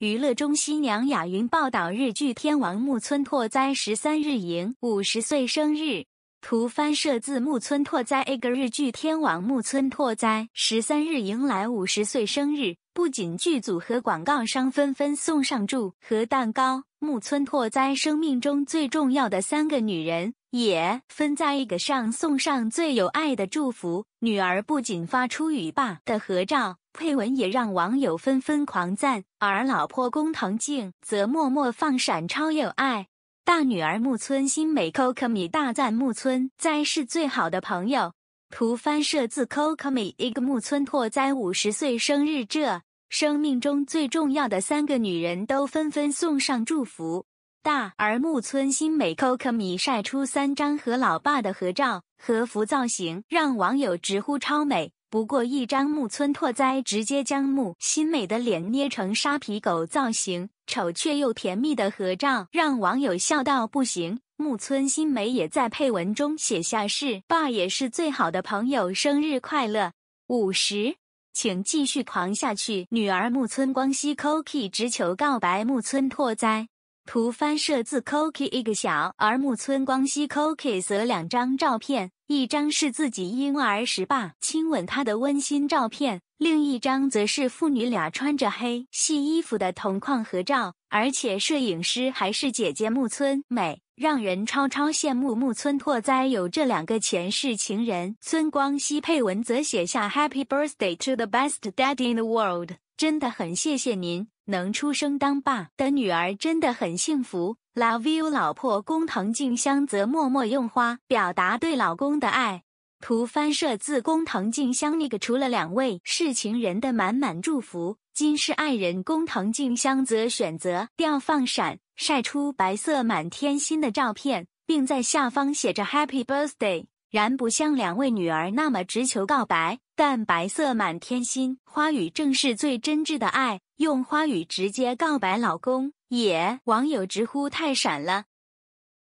娱乐中心娘雅云报道：日剧天王木村拓哉十三日迎五十岁生日。图翻摄自木村拓哉。一个日剧天王木村拓哉十三日迎来五十岁生日，不仅剧组和广告商纷纷送上祝和蛋糕，木村拓哉生命中最重要的三个女人也分在一个上送上最有爱的祝福。女儿不仅发出与爸的合照。配文也让网友纷纷狂赞，而老婆工藤静则默默放闪，超有爱。大女儿木村新美 Kokomi 大赞木村灾是最好的朋友。图翻摄自 Kokomi g 木村拓哉五十岁生日这生命中最重要的三个女人都纷纷送上祝福。大儿木村新美 Kokomi 晒出三张和老爸的合照，和服造型让网友直呼超美。不过，一张木村拓哉直接将木新美的脸捏成沙皮狗造型，丑却又甜蜜的合照，让网友笑到不行。木村新美也在配文中写下是爸也是最好的朋友，生日快乐五十，请继续狂下去。女儿木村光希 c o k e 直求告白木村拓哉。图翻摄自 Koki 一个小，而木村光希 Koki 则两张照片，一张是自己婴儿时爸亲吻他的温馨照片，另一张则是父女俩穿着黑系衣服的同框合照，而且摄影师还是姐姐木村美，让人超超羡慕木村拓哉有这两个前世情人。村光希配文则写下 Happy Birthday to the best dad in the world。真的很谢谢您能出生当爸的女儿，真的很幸福。Love you，老婆。工藤静香则默默用花表达对老公的爱。图翻摄自工藤静香。那个除了两位是情人的满满祝福，今世爱人工藤静香则选择调放闪，晒出白色满天星的照片，并在下方写着 Happy Birthday。然不像两位女儿那么直求告白，但白色满天星花语正是最真挚的爱，用花语直接告白老公，也网友直呼太闪了。